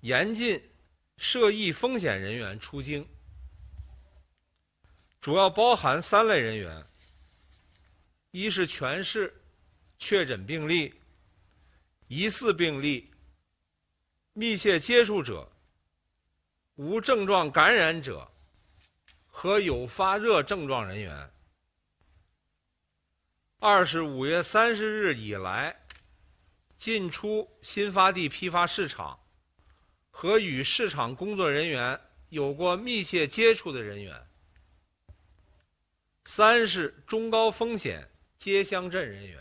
严禁涉疫风险人员出京，主要包含三类人员：一是全市确诊病例、疑似病例、密切接触者、无症状感染者和有发热症状人员；二是五月三十日以来进出新发地批发市场。和与市场工作人员有过密切接触的人员。三是中高风险街乡镇人员。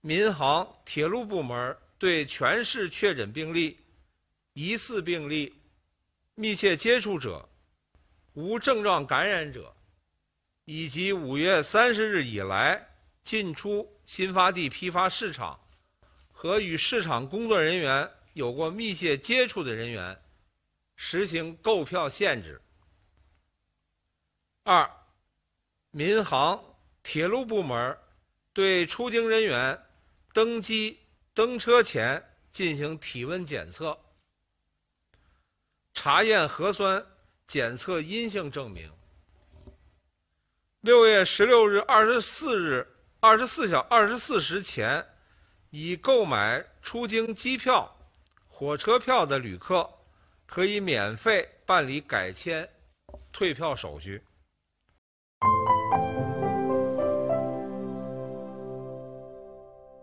民航、铁路部门对全市确诊病例、疑似病例、密切接触者、无症状感染者，以及五月三十日以来进出新发地批发市场和与市场工作人员。有过密切接触的人员，实行购票限制。二，民航、铁路部门对出京人员登机、登车前进行体温检测，查验核酸检测阴性证明。六月十六日二十四日二十四小二十四时前，已购买出京机票。火车票的旅客可以免费办理改签、退票手续。